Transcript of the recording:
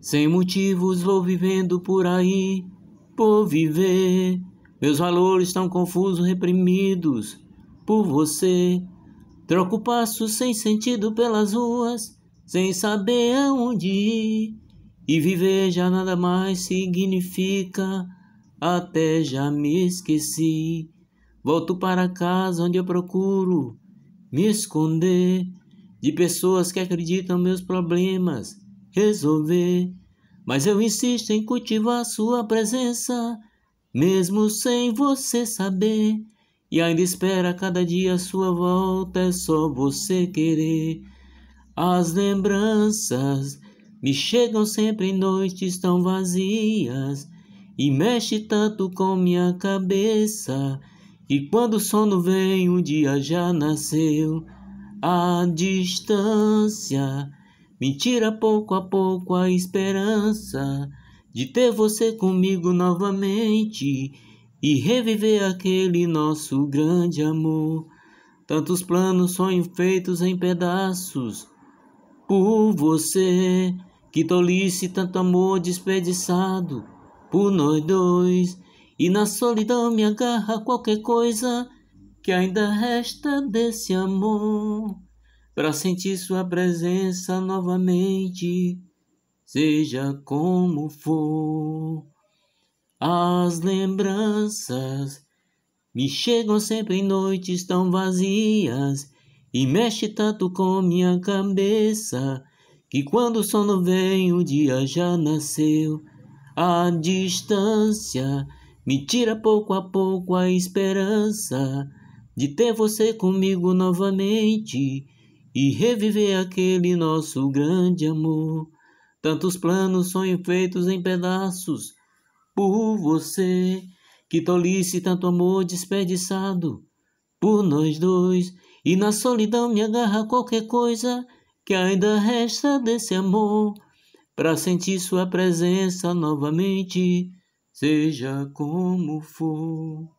Sem motivos vou vivendo por aí, por viver. Meus valores tão confusos, reprimidos por você. Troco passos sem sentido pelas ruas, sem saber aonde ir. E viver já nada mais significa, até já me esqueci. Volto para casa onde eu procuro me esconder de pessoas que acreditam meus problemas resolver. Mas eu insisto em cultivar sua presença, mesmo sem você saber. E ainda espera cada dia a sua volta, é só você querer. As lembranças me chegam sempre em noites tão vazias e mexe tanto com minha cabeça. E quando o sono vem, o dia já nasceu. A distância me tira pouco a pouco a esperança de ter você comigo novamente e reviver aquele nosso grande amor. Tantos planos, sonhos feitos em pedaços por você. Que tolice tanto amor desperdiçado por nós dois. E na solidão me agarra qualquer coisa que ainda resta desse amor para sentir sua presença novamente, seja como for. As lembranças me chegam sempre em noites tão vazias e mexe tanto com minha cabeça que quando o sono vem o dia já nasceu. A distância me tira pouco a pouco a esperança de ter você comigo novamente e reviver aquele nosso grande amor. Tantos planos, sonhos feitos em pedaços por você. Que tolice, tanto amor desperdiçado por nós dois. E na solidão me agarra qualquer coisa que ainda resta desse amor. Para sentir sua presença novamente, seja como for.